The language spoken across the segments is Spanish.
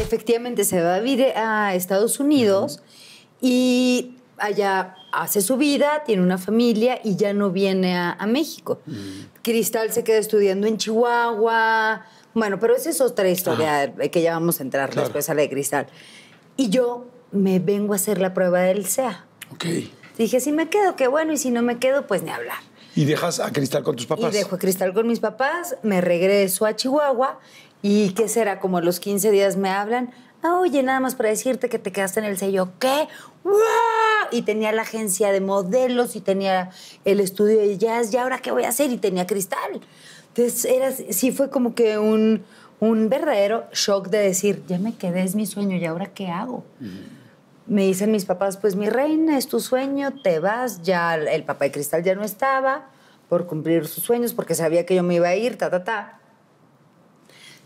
Efectivamente, se va a vivir a Estados Unidos y allá hace su vida, tiene una familia y ya no viene a, México. Cristal se queda estudiando en Chihuahua. Bueno, pero esa es otra historia que ya vamos a entrar después a la de Cristal. Y yo me vengo a hacer la prueba del SEA. Ok. Dije, si me quedo, qué bueno, y si no me quedo, pues ni hablar. ¿Y dejas a Cristal con tus papás? dejo a Cristal con mis papás, me regreso a Chihuahua ¿Y qué será? Como los 15 días me hablan. Ah, oye, nada más para decirte que te quedaste en el sello. ¿Qué? Y tenía la agencia de modelos y tenía el estudio de jazz. ¿Y ahora qué voy a hacer? Y tenía cristal. Entonces, era, sí fue como que un, un verdadero shock de decir, ya me quedé, es mi sueño, ¿y ahora qué hago? Me dicen mis papás, pues mi reina, es tu sueño, te vas, ya el papá de cristal ya no estaba por cumplir sus sueños, porque sabía que yo me iba a ir, ta, ta, ta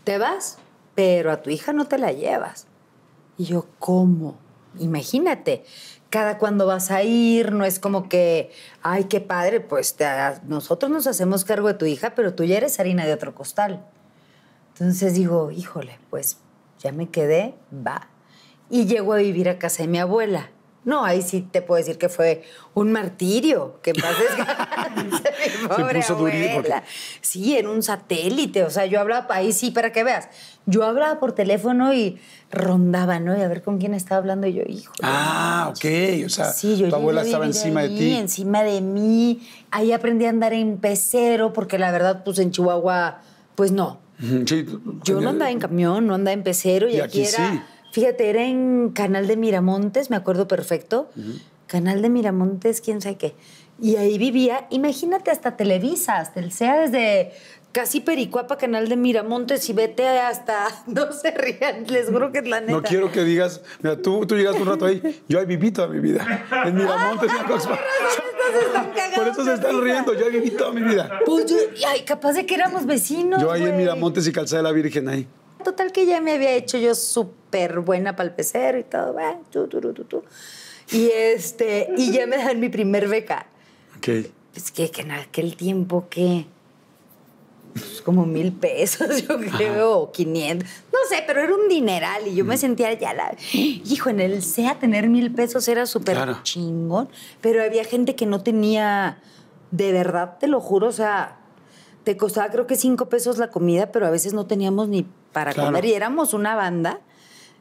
te vas, pero a tu hija no te la llevas. Y yo, ¿cómo? Imagínate, cada cuando vas a ir, no es como que, ay, qué padre, pues nosotros nos hacemos cargo de tu hija, pero tú ya eres harina de otro costal. Entonces digo, híjole, pues ya me quedé, va. Y llego a vivir a casa de mi abuela. No, ahí sí te puedo decir que fue un martirio, que pases pobre Se Sí, en un satélite, o sea, yo hablaba, ahí sí, para que veas, yo hablaba por teléfono y rondaba, ¿no? Y a ver con quién estaba hablando y yo, hijo. Ah, ok, o sea, tu abuela estaba encima de ti. encima de mí, ahí aprendí a andar en pecero, porque la verdad, pues en Chihuahua, pues no. Sí, yo no eh, andaba en camión, no andaba en pecero y, aquí, Sí Fíjate, era en Canal de Miramontes, me acuerdo perfecto. Canal de Miramontes, quién sabe qué. Y ahí vivía, imagínate, hasta Televisa, hasta el SEA, desde casi Pericuapa, Canal de Miramontes, y vete hasta, no se rían, les juro que es la neta. No quiero que digas, mira, tú, tú llegaste un rato ahí, yo ahí viví toda mi vida, en Miramontes Por eso se están riendo, yo ahí viví toda mi vida. Pues yo, ay, capaz de que éramos vecinos. Yo ahí en Miramontes y Calzada de la Virgen, ahí total que ya me había hecho yo súper buena para el pecero y todo. y, este, y ya me dan mi primer beca. Okay. Pues que, que en aquel tiempo que... Pues, como mil pesos, yo creo, o 500, no sé, pero era un dineral y yo me mm. sentía ya la... Hijo, en el SEA tener mil pesos era súper chingón, pero había gente que no tenía, de verdad, te lo juro, o sea, te costaba creo que cinco pesos la comida, pero a veces no teníamos ni para Y éramos una banda.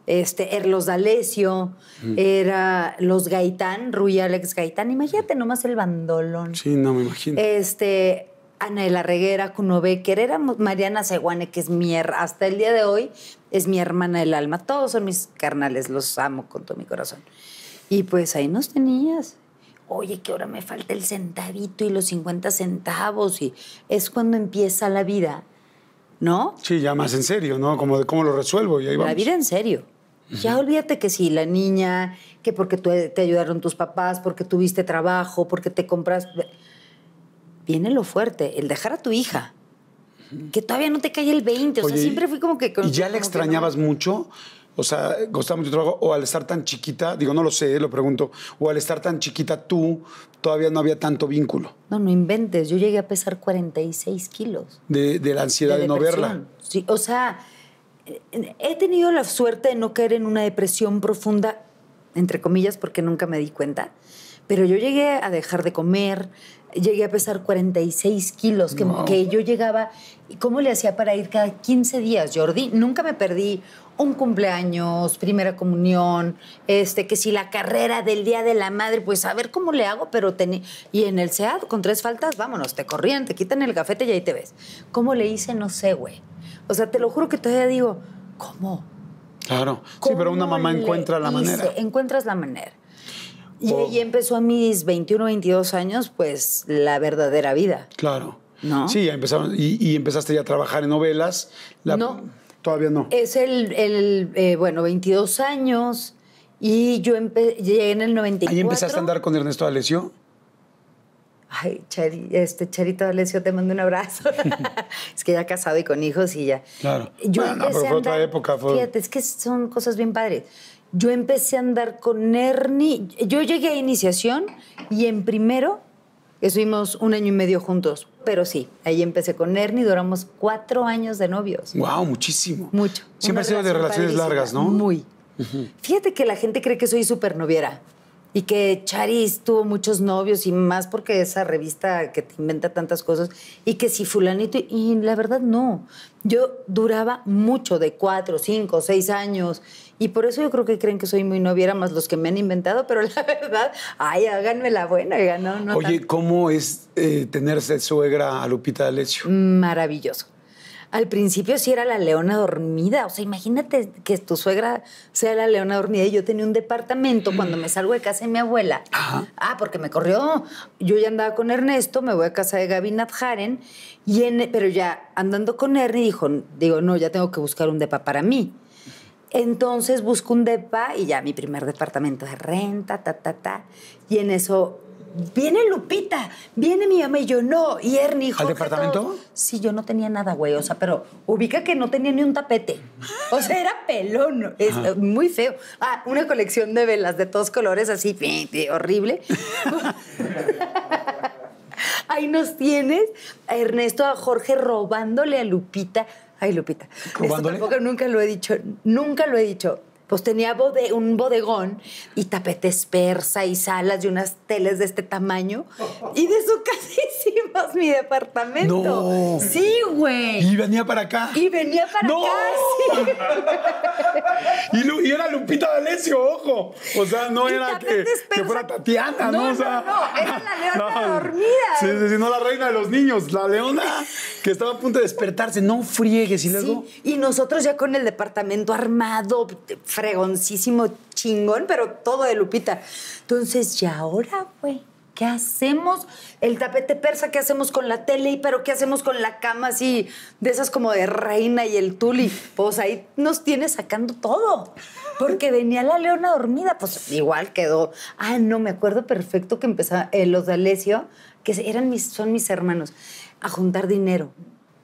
Este, Erlos D'Alessio, mm. era los Gaitán, Ruy Alex Gaitán. Imagínate nomás el bandolón. Sí, no me imagino. Este, Ana de la Reguera, Cuno Becker, éramos Mariana Seguane, que es mi hasta el día de hoy es mi hermana del alma. Todos son mis carnales, los amo con todo mi corazón. Y pues ahí nos tenías. Oye, que ahora me falta el centavito y los 50 centavos. Y es cuando empieza la vida ¿no? Sí, ya más en serio, ¿no? Como de cómo lo resuelvo y ahí La vida en serio. Ya olvídate que si la niña, que porque te ayudaron tus papás, porque tuviste trabajo, porque te compras... Viene lo fuerte, el dejar a tu hija, que todavía no te cae el 20, o sea, siempre fui como que... ¿Y ya la extrañabas mucho? O sea, costaba mucho trabajo. O al estar tan chiquita, digo, no lo sé, lo pregunto. O al estar tan chiquita, tú todavía no había tanto vínculo. No, no inventes. Yo llegué a pesar 46 kilos. De, la ansiedad de, no verla. Sí, o sea, he tenido la suerte de no caer en una depresión profunda, entre comillas, porque nunca me di cuenta. Pero yo llegué a dejar de comer, llegué a pesar 46 kilos, que, que yo llegaba. y ¿Cómo le hacía para ir cada 15 días, Jordi? Nunca me perdí un cumpleaños, primera comunión, este, que si la carrera del Día de la Madre, pues a ver cómo le hago, pero y en el SEAD con tres faltas, vámonos, te corrían, te quitan el gafete y ahí te ves. ¿Cómo le hice? No sé, güey. O sea, te lo juro que todavía digo, ¿cómo? Claro, sí, pero una mamá encuentra la manera. Encuentras la manera. Y ahí empezó a mis 21, 22 años, pues la verdadera vida. Claro. Sí, ya empezaron, y, empezaste ya a trabajar en novelas. La... No Todavía no. Es el, eh, bueno, 22 años y yo llegué en el 94. ¿Ahí empezaste a andar con Ernesto Alesio? Ay, este, Charito Alesio, te mando un abrazo. es que ya casado y con hijos y ya. Claro. Yo empecé pero fue otra época. Fíjate, es que son cosas bien padres. Yo empecé a andar con Ernie. Yo llegué a iniciación y en primero estuvimos un año y medio juntos pero sí, ahí empecé con Ernie, duramos cuatro años de novios. ¡Wow! Muchísimo. Mucho. Siempre ha sido de relaciones largas, ¿no? Muy. Fíjate que la gente cree que soy supernoviera y que Charis tuvo muchos novios y más porque esa revista que te inventa tantas cosas y que si fulanito y la verdad no. Yo duraba mucho de cuatro, cinco, seis años y por eso yo creo que creen que soy muy noviera más los que me han inventado, pero la verdad, ay, háganme la buena, Oye, ¿cómo es eh, tenerse suegra a Lupita D'Alessio? Maravilloso. Al principio sí era la leona dormida. O sea, imagínate que tu suegra sea la leona dormida. Y yo tenía un departamento cuando me salgo de casa de mi abuela. Ah, porque me corrió. Yo ya andaba con Ernesto, me voy a casa de Gaby Nadjaren. Y en, pero ya andando con Ernie, dijo, digo, no, ya tengo que buscar un depa para mí. Entonces busco un depa y ya mi primer departamento de renta, ta, ta, ta. Y en eso viene Lupita, viene mi mamá y yo, no, y Ernie, Jorge, ¿Al departamento? Sí, yo no tenía nada, güey, o sea, pero ubica que no tenía ni un tapete. O sea, era pelón, es muy feo. Ah, una colección de velas de todos colores, así, horrible. Ahí nos tienes a Ernesto, a Jorge robándole a Lupita. Ay, Lupita. Esto tampoco nunca lo he dicho, nunca lo he dicho pues tenía un bodegón y tapetes persa y salas y unas teles de este tamaño. Y de su casa hicimos mi departamento. No. Sí, güey. Y venía para acá. Y venía para acá. Sí. y, era Lupita D'Alessio, ojo. O sea, no era que, que, fuera Tatiana, ¿no? No, o sea, no, era la leona dormida. Sí, sí, no la reina de los niños, la leona que estaba a punto de despertarse. No friegues y luego. Sí, y nosotros ya con el departamento armado, fregoncísimo, chingón, pero todo de Lupita. Entonces, ¿y ahora, güey? ¿Qué hacemos? El tapete persa, ¿qué hacemos con la tele? Pero ¿qué hacemos con la cama así? De esas como de reina y el tuli. Pues ahí nos tiene sacando todo. Porque venía la leona dormida, pues igual quedó. Ah, no, me acuerdo perfecto que empezaba eh, los de Alesio, que eran mis, son mis hermanos a juntar dinero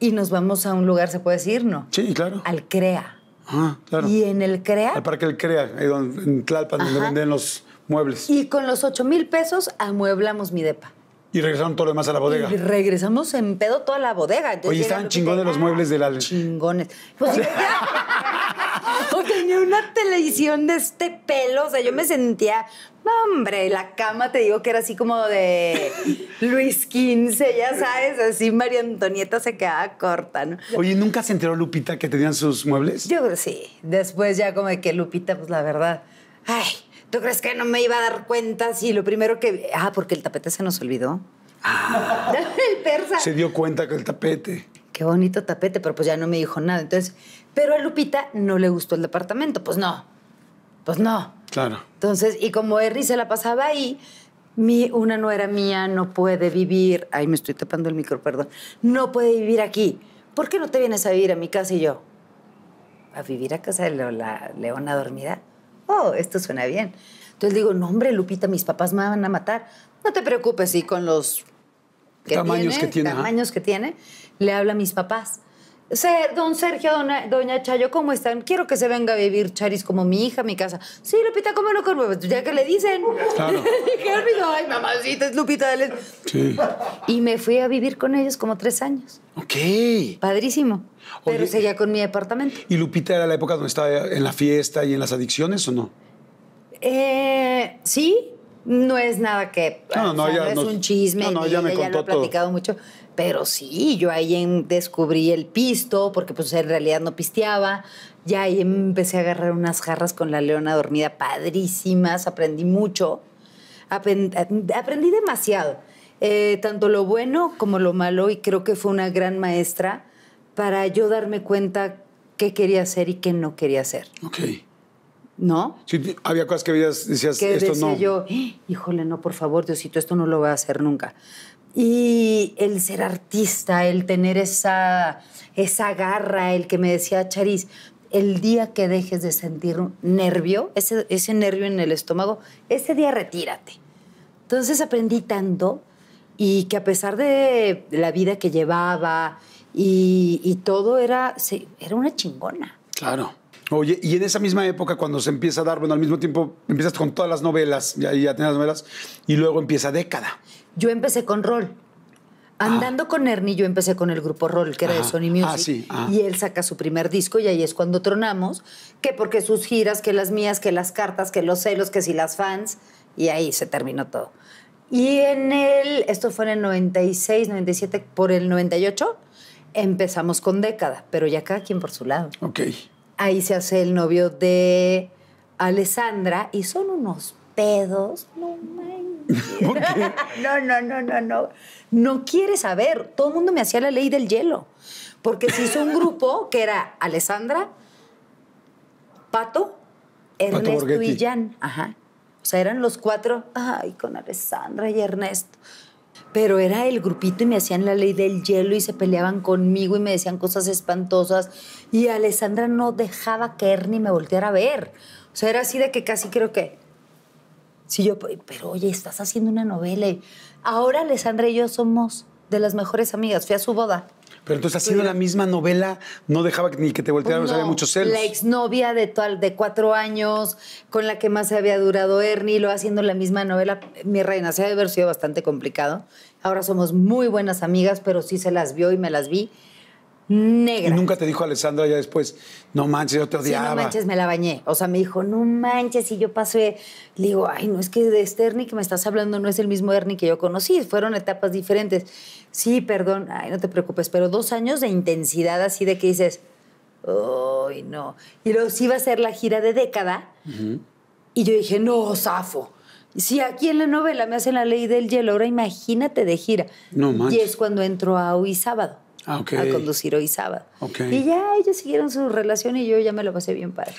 y nos vamos a un lugar, se puede decir, ¿no? Sí, claro. Al CREA. Ah, claro. Y en el CREA. Al Parque del CREA, en Tlalpan, donde venden los muebles. Y con los 8 mil pesos amueblamos mi depa. Y regresaron todo lo demás a la bodega. Y regresamos en pedo toda la bodega. Oye, estaban chingones los muebles del la... Chingones. tenía pues una televisión de este pelo. O sea, yo me sentía no, hombre, la cama te digo que era así como de Luis XV, ya sabes, así María Antonieta se quedaba corta, ¿no? Oye, ¿nunca se enteró Lupita que tenían sus muebles? Yo sí. Después ya como de que Lupita, pues la verdad, ay, ¿tú crees que no me iba a dar cuenta Sí, lo primero que... Ah, porque el tapete se nos olvidó. Ah, el persa. Se dio cuenta que el tapete. Qué bonito tapete, pero pues ya no me dijo nada. Entonces, pero a Lupita no le gustó el departamento. Pues no, pues no. Claro. Entonces, y como Harry se la pasaba ahí, mi, una nuera mía no puede vivir, ahí me estoy tapando el micro, perdón, no puede vivir aquí. ¿Por qué no te vienes a vivir a mi casa y yo? ¿A vivir a casa de la leona dormida? Oh, esto suena bien. Entonces digo, no, hombre, Lupita, mis papás me van a matar. No te preocupes, y con los que tamaños tiene, que tiene, que tiene, le habla a mis papás don Sergio, doña, doña, Chayo, ¿cómo están? Quiero que se venga a vivir Charis como mi hija, mi casa. Sí, Lupita, ¿cómo no? huevos, Ya que le dicen. Claro. ay, mamacita, es Lupita. Sí. Y me fui a vivir con ellos como tres años. Ok. Padrísimo. pero seguía con mi departamento. ¿Y Lupita era la época donde estaba en la fiesta y en las adicciones o no? Eh, sí, no es nada que no, no, ya no es un chisme, no, no ya, me contó lo he platicado mucho, pero sí, yo ahí descubrí el pisto, porque pues en realidad no pisteaba, ya ahí empecé a agarrar unas jarras con la leona dormida padrísimas, aprendí mucho, aprendí, demasiado, eh, tanto lo bueno como lo malo, y creo que fue una gran maestra para yo darme cuenta qué quería hacer y qué no quería hacer. Okay. ¿No? Sí, había cosas que decías, que decía yo, eh, híjole, no, por favor, Diosito, esto no lo voy a hacer nunca. Y el ser artista, el tener esa, esa garra, el que me decía Charis, el día que dejes de sentir nervio, ese, nervio en el estómago, ese día retírate. Entonces aprendí tanto y que a pesar de la vida que llevaba y, y todo era, era una chingona. Claro. Oye, y en esa misma época, cuando se empieza a dar, bueno, al mismo tiempo empiezas con todas las novelas, ya, ya tenías novelas, y luego empieza década. Yo empecé con rol. Ah. Andando con Ernie, yo empecé con el grupo Roll, que era de Sony Music. Ah, ah. Y él saca su primer disco y ahí es cuando tronamos, que porque sus giras, que las mías, que las cartas, que los celos, que si las fans, y ahí se terminó todo. Y en el, esto fue en el 96, 97, por el 98, empezamos con década, pero ya cada quien por su lado. Ok ahí se hace el novio de Alessandra y son unos pedos. No no, no, no, no, no. quiere saber. Todo el mundo me hacía la ley del hielo. Porque se hizo un grupo que era Alessandra, Pato, Ernesto y Jan. Ajá. O sea, eran los cuatro. Ay, con Alessandra y Ernesto pero era el grupito y me hacían la ley del hielo y se peleaban conmigo y me decían cosas espantosas y Alessandra no dejaba que ni me volteara a ver. O sea, era así de que casi creo que... Si yo, pero oye, estás haciendo una novela. Ahora Alessandra y yo somos de las mejores amigas. Fui a su boda. Pero entonces ha sido pues la misma novela, no dejaba ni que te voltearan, pues no, había muchos celos. La exnovia de, de cuatro años, con la que más se había durado Ernie, lo haciendo la misma novela, mi reina, se ha de haber sido bastante complicado. Ahora somos muy buenas amigas, pero sí se las vio y me las vi negra. Y nunca te dijo Alessandra ya después, no manches, yo te odiaba. Sí, no manches, me la bañé. O sea, me dijo, no manches, y yo pasé. Le digo, ay, no, es que de este Ernie que me estás hablando no es el mismo Ernie que yo conocí, fueron etapas diferentes. Sí, perdón, ay, no te preocupes, pero dos años de intensidad así de que dices, ay, no. Y luego sí va a ser la gira de década, y yo dije, no, zafo. Si aquí en la novela me hacen la ley del hielo, ahora imagínate de gira. No manches. Y es cuando entró a Hoy Sábado. Ah, a conducir hoy sábado. Y ya ellos siguieron su relación y yo ya me lo pasé bien padre.